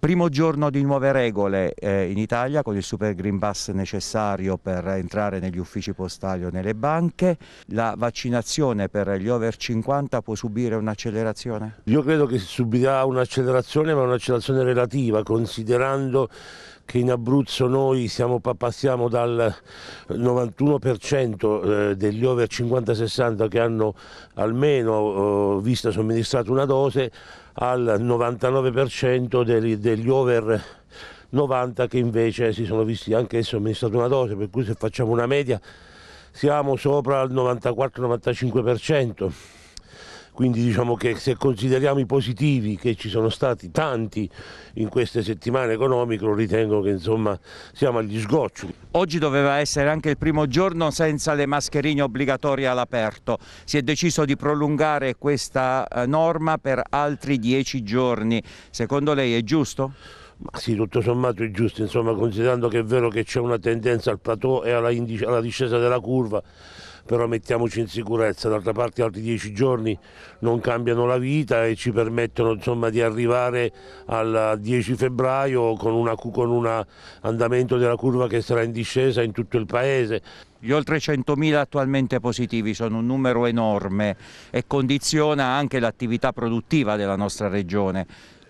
Primo giorno di nuove regole eh, in Italia con il Super Green Pass necessario per entrare negli uffici postali o nelle banche. La vaccinazione per gli over 50 può subire un'accelerazione? Io credo che subirà un'accelerazione ma un'accelerazione relativa considerando che in Abruzzo noi siamo, passiamo dal 91% eh, degli over 50-60 che hanno almeno oh, visto somministrata una dose al 99% degli, degli over 90 che invece si sono visti anche somministrata una dose, per cui se facciamo una media siamo sopra il 94-95%. Quindi diciamo che se consideriamo i positivi che ci sono stati tanti in queste settimane economiche, lo ritengo che insomma siamo agli sgoccioli. Oggi doveva essere anche il primo giorno senza le mascherine obbligatorie all'aperto. Si è deciso di prolungare questa eh, norma per altri dieci giorni. Secondo lei è giusto? Ma sì, tutto sommato è giusto, insomma, considerando che è vero che c'è una tendenza al plateau e alla, indice, alla discesa della curva, però mettiamoci in sicurezza, d'altra parte altri dieci giorni non cambiano la vita e ci permettono insomma, di arrivare al 10 febbraio con un andamento della curva che sarà in discesa in tutto il paese. Gli oltre 100.000 attualmente positivi sono un numero enorme e condiziona anche l'attività produttiva della nostra regione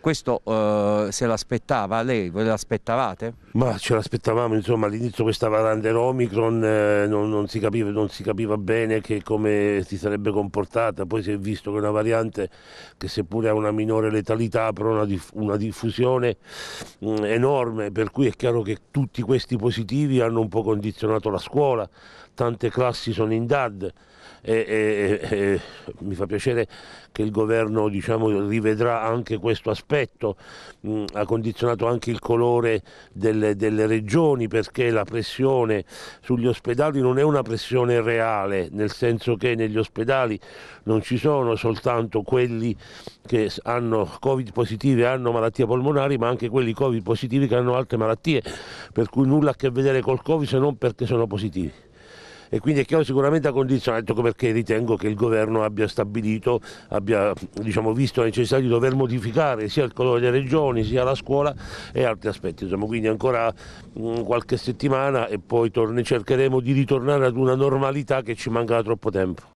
questo eh, se l'aspettava lei, ve l'aspettavate? Ma ce l'aspettavamo, insomma all'inizio questa variante Omicron eh, non, non, si capiva, non, si capiva, bene che come si sarebbe comportata, poi si è visto che è una variante che seppure ha una minore letalità però una, diff una diffusione mh, mm, enorme, per cui è chiaro che tutti questi positivi hanno un po' condizionato la scuola, tante classi sono in DAD. E, e, e mi fa piacere che il governo diciamo, rivedrà anche questo aspetto aspetto, mh, mm, ha condizionato anche il colore delle, delle, regioni perché la pressione sugli ospedali non è una pressione reale, nel senso che negli ospedali non ci sono soltanto quelli che hanno Covid positivi e hanno malattie polmonari, ma anche quelli Covid positivi che hanno altre malattie, per cui nulla a che vedere col Covid se non perché sono positivi e quindi è chiaro sicuramente a condizione, ecco perché ritengo che il governo abbia stabilito, abbia diciamo, visto la necessità di dover modificare sia il colore delle regioni, sia la scuola e altri aspetti. Insomma, quindi ancora mh, mm, qualche settimana e poi torne, cercheremo di ritornare ad una normalità che ci manca da troppo tempo.